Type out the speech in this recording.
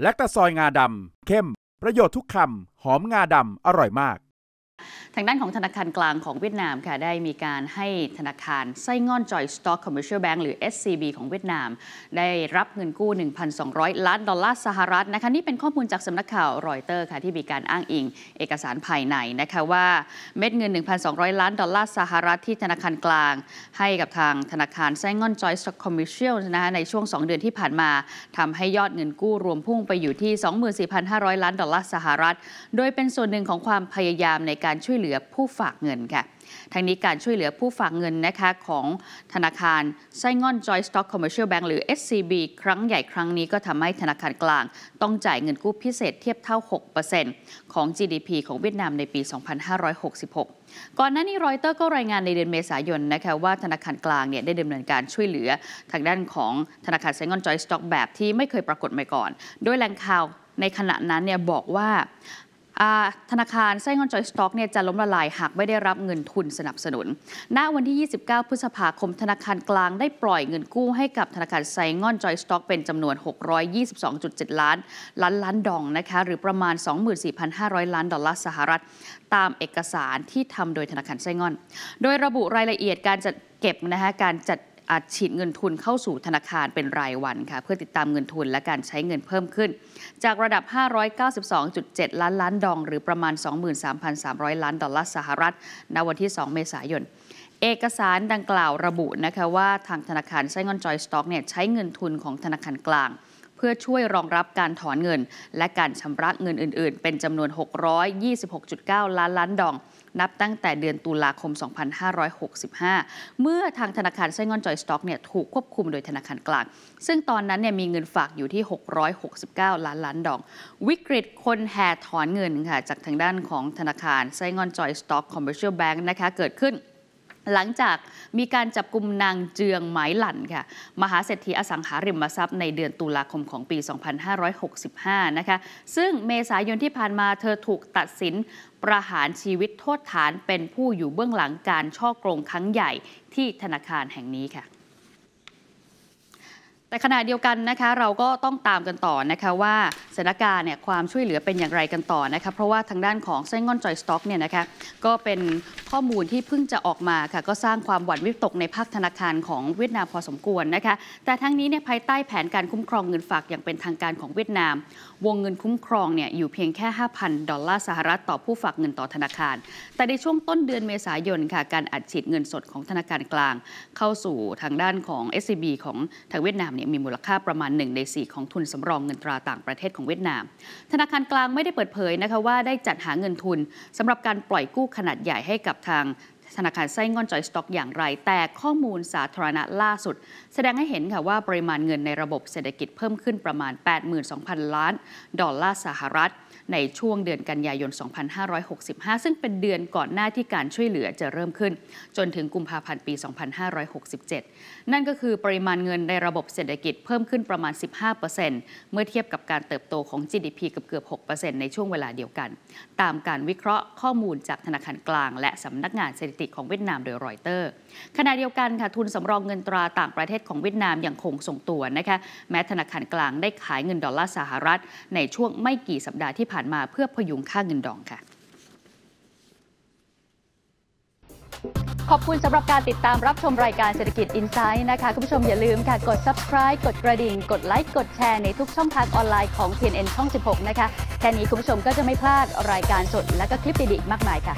แลคตะซอยงาดำ เข้ม ประโยชน์ทุกคำ หอมงาดำ อร่อยมากทางด้านของธนาคารกลางของเวียดนามค่ะได้มีการให้ธนาคารไส้ง่อนจอยสต็อกคอมเมอร์เชียลแบงก์หรือ SCB ของเวียดนาม ได้รับเงินกู้ 1,200 ล้านดอลลาร์สหรัฐนะคะนี่เป็นข้อมูลจากสำนักข่าวรอยเตอร์ค่ะที่มีการอ้างอิง เอกสารภายในนะคะว่าเม็ดเงิน 1,200 ล้านดอลลาร์สหรัฐ ที่ธนาคารกลางให้กับทางธนาคารไส้ง่อนจอยสต็อกคอมเมอร์เชียลนะคะในช่วง 2 เดือนที่ผ่านมา ทำให้ยอดเงินกู้รวมพุ่งไปอยู่ที่ 24,500ล้านดอลลาร์สหรัฐโดยเป็นส่วนหนึ่งของความพยายามในการช่วยเหลือผู้ฝากเงินค่ะ ทั้งนี้การช่วยเหลือผู้ฝากเงินนะคะของธนาคารไส้งอน Joy Stock Commercial Bank หรือ SCB ครั้งใหญ่ครั้งนี้ก็ทำให้ธนาคารกลางต้องจ่ายเงินกู้พิเศษเทียบเท่า 6%ของ GDP ของเวียดนามในปี 2566 ก่อนหน้านี้รอยเตอร์ก็รายงานในเดือนเมษายนนะคะว่าธนาคารกลางเนี่ยได้ดำเนินการช่วยเหลือทางด้านของธนาคารไซง่อนจอยสต็อกแบบที่ไม่เคยปรากฏมาก่อน โดยแหล่งข่าวในขณะนั้นเนี่ยบอกว่าธนาคารไส้งอนจอยสต็อกเนี่ยจะล้มละลายหากไม่ได้รับเงินทุนสนับสนุน ณ วันที่ 29 พฤษภาคมธนาคารกลาง ได้ปล่อยเงินกู้ให้กับธนาคารไซงอนจอยสต็อกเป็นจำนวน 622.7 ล้านล้านล้านดองนะคะหรือประมาณ 24,500 ล้านดอลลาร์สหรัฐ ตามเอกสารที่ทำโดยธนาคารไซงอน โดยระบุรายละเอียดการจัดเก็บนะคะการจัดอัดฉีดเงินทุนเข้าสู่ธนาคารเป็นรายวันค่ะเพื่อติดตามเงินทุนและการใช้เงินเพิ่มขึ้น จากระดับ 592.7 ล้านล้านดอง หรือประมาณ 23,300 ล้านดอลลาร์สหรัฐณวันที่ 2 เมษายน เอกสารดังกล่าวระบุนะคะว่าทางธนาคารไซงอนจอยสต็อกเนี่ยใช้เงินทุนของธนาคารกลางเพื่อช่วยรองรับการถอนเงินและการชำระเงินอื่น ๆ เป็นจำนวน 626.9 ล้านล้านดอง นับตั้งแต่เดือนตุลาคม 2565 เมื่อทางธนาคารไซงอนจอยสต็อกเนี่ยถูกควบคุมโดยธนาคารกลาง ซึ่งตอนนั้นเนี่ยมีเงินฝากอยู่ที่ 669 ล้านล้านดอง วิกฤตคนแห่ถอนเงินค่ะจากทางด้านของธนาคารไซงอนจอยสต็อกคอมเมอร์เชียลแบงค์นะคะเกิดขึ้นหลังจากมีการจับกลุ่มนางเจืองหมายหลั่นค่ะ มหาเศรษฐีอสังหาริมทรัพย์ ในเดือนตุลาคมของปี 2565 นะคะ ซึ่งเมษายนที่ผ่านมาเธอถูกตัดสินประหารชีวิตโทษฐานเป็นผู้อยู่เบื้องหลังการช่อโกงครั้งใหญ่ที่ธนาคารแห่งนี้ค่ะแต่ขณะเดียวกันนะคะเราก็ต้องตามกันต่อนะคะว่าสถานการณ์เนี่ยความช่วยเหลือเป็นอย่างไรกันต่อนะคะเพราะว่าทางด้านของไส้งอนจอยสต็อกเนี่ยนะคะก็เป็นข้อมูลที่เพิ่งจะออกมาค่ะก็สร้างความหวั่นวิตกในภาคธนาคารของเวียดนามพอสมควรนะคะแต่ทั้งนี้เนี่ยภายใต้แผนการคุ้มครองเงินฝากอย่างเป็นทางการของเวียดนาม วงเงินคุ้มครองเนี่ยอยู่เพียงแค่ 5,000ดอลลาร์สหรัฐต่อผู้ฝากเงินต่อธนาคาร แต่ในช่วงต้นเดือนเมษายนค่ะการอัดฉีดเงินสดของธนาคารกลางเข้าสู่ทางด้านของ SCB ของทางเวียดนามเนี่ยมีมูลค่าประมาณ 1 ใน 4 ของทุนสำรองเงินตราต่างประเทศของเวียดนาม ธนาคารกลางไม่ได้เปิดเผยนะคะว่าได้จัดหาเงินทุนสำหรับการปล่อยกู้ขนาดใหญ่ให้กับทางธนาคารไส้งอนจอยสต็อกอย่างไร แต่ข้อมูลสาธารณะล่าสุด แสดงให้เห็นค่ะว่าปริมาณเงินในระบบเศรษฐกิจเพิ่มขึ้นประมาณ 82,000 ล้านดอลลาร์สหรัฐ ในช่วงเดือนกันยายน 2565 ซึ่งเป็นเดือนก่อนหน้าที่การช่วยเหลือจะเริ่มขึ้น จนถึงกุมภาพันธ์ปี 2567 นั่นก็คือปริมาณเงินในระบบเศรษฐกิจเพิ่มขึ้นประมาณ 15%เมื่อเทียบกับการเติบโตของ GDP เกือบเกือบ 6%ในช่วงเวลาเดียวกัน ตามการวิเคราะห์ข้อมูลจากธนาคารกลาง และสำนักงานเศรษฐติของเวียดนามโดยรอยเตอร์ ขณะเดียวกันค่ะทุนสำรองเงินตราต่างประเทศของเวียดนามยังคงทรงตัวนะคะ แม้ธนาคารกลางได้ขายเงินดอลลาร์สหรัฐ ในช่วงไม่กี่สัปดาห์ที่ผ่านมาเพื่อพยุงค่าเงินดองค่ะ ขอบคุณสำหรับการติดตามรับชมรายการเศรษฐกิจ i n s i ซด์นะคะคุณผู้ชมอย่าลืมค่ะกด subscribe กดกระดิ่งกดไลค์กดแชร์ในทุกช่องทางออนไลน์ของ TNN ช่อง16นะคะแค่นี้คุณผู้ชมก็จะไม่พลาดรายการสดและก็คลิปดีๆมากมายค่ะ